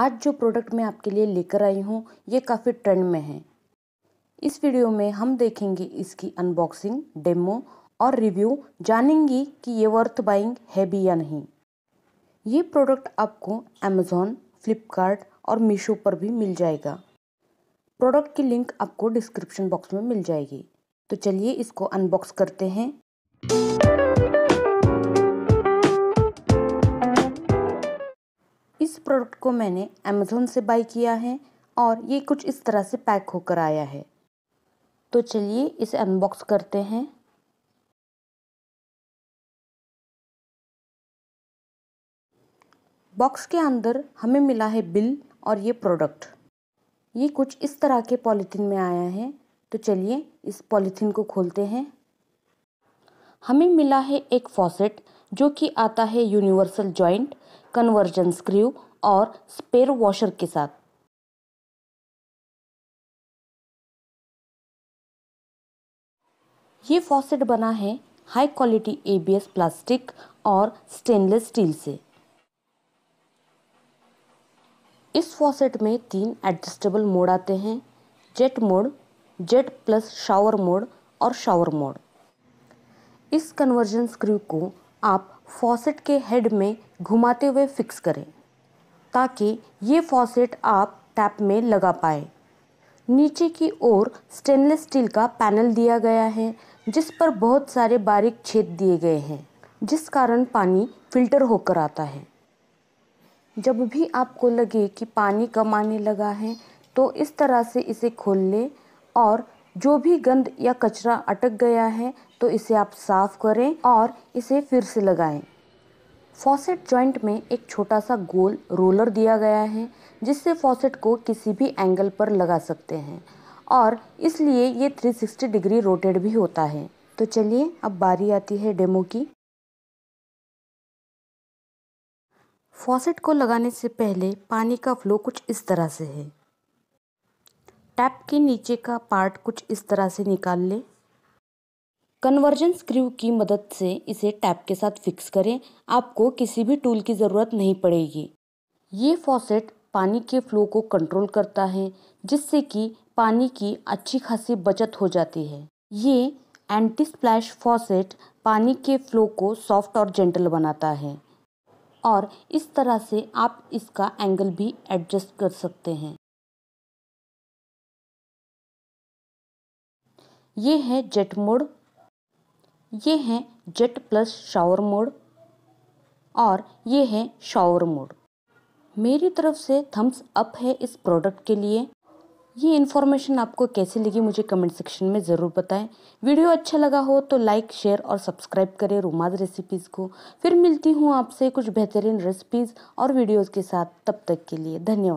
आज जो प्रोडक्ट मैं आपके लिए लेकर आई हूँ ये काफ़ी ट्रेंड में है इस वीडियो में हम देखेंगे इसकी अनबॉक्सिंग डेमो और रिव्यू जानेंगी कि ये वर्थ बाइंग है भी या नहीं ये प्रोडक्ट आपको अमेज़ॉन फ्लिपकार्ट और मीशो पर भी मिल जाएगा प्रोडक्ट की लिंक आपको डिस्क्रिप्शन बॉक्स में मिल जाएगी तो चलिए इसको अनबॉक्स करते हैं प्रोडक्ट को मैंने अमेज़ोन से बाई किया है और ये कुछ इस तरह से पैक होकर आया है तो चलिए इसे अनबॉक्स करते हैं बॉक्स के अंदर हमें मिला है बिल और ये प्रोडक्ट ये कुछ इस तरह के पॉलीथीन में आया है तो चलिए इस पॉलीथीन को खोलते हैं हमें मिला है एक फॉसेट जो कि आता है यूनिवर्सल जॉइंट कन्वर्जन स्क्रू और स्पेयर वॉशर के साथ ये फॉसेट बना है हाई क्वालिटी एबीएस प्लास्टिक और स्टेनलेस स्टील से इस फॉसेट में तीन एडजस्टेबल मोड आते हैं jet mode jet plus shower mode और शावर मोड इस कन्वर्जन स्क्रू को आप फॉसेट के हेड में घुमाते हुए फिक्स करें ताकि ये फॉसेट आप टैप में लगा पाए नीचे की ओर स्टेनलेस स्टील का पैनल दिया गया है जिस पर बहुत सारे बारीक छेद दिए गए हैं जिस कारण पानी फिल्टर होकर आता है जब भी आपको लगे कि पानी कम आने लगा है तो इस तरह से इसे खोल लें और जो भी गंद या कचरा अटक गया है तो इसे आप साफ़ करें और इसे फिर से लगाएं। फॉसेट जॉइंट में एक छोटा सा गोल रोलर दिया गया है जिससे फॉसेट को किसी भी एंगल पर लगा सकते हैं और इसलिए ये 360 डिग्री रोटेड भी होता है तो चलिए अब बारी आती है डेमो की फॉसेट को लगाने से पहले पानी का फ्लो कुछ इस तरह से है टैप के नीचे का पार्ट कुछ इस तरह से निकाल लें कन्वर्जन स्क्रू की मदद से इसे टैप के साथ फिक्स करें आपको किसी भी टूल की ज़रूरत नहीं पड़ेगी ये फॉसेट पानी के फ्लो को कंट्रोल करता है जिससे कि पानी की अच्छी खासी बचत हो जाती है ये एंटी स्प्लैश फॉसेट पानी के फ्लो को सॉफ्ट और जेंटल बनाता है और इस तरह से आप इसका एंगल भी एडजस्ट कर सकते हैं ये है जेट मोड ये हैं जेट प्लस शावर मोड और ये है शावर मोड मेरी तरफ से थम्स अप है इस प्रोडक्ट के लिए ये इन्फॉर्मेशन आपको कैसी लगी मुझे कमेंट सेक्शन में ज़रूर बताएं वीडियो अच्छा लगा हो तो लाइक शेयर और सब्सक्राइब करें रुमाज रेसिपीज़ को फिर मिलती हूँ आपसे कुछ बेहतरीन रेसिपीज़ और वीडियोज़ के साथ तब तक के लिए धन्यवाद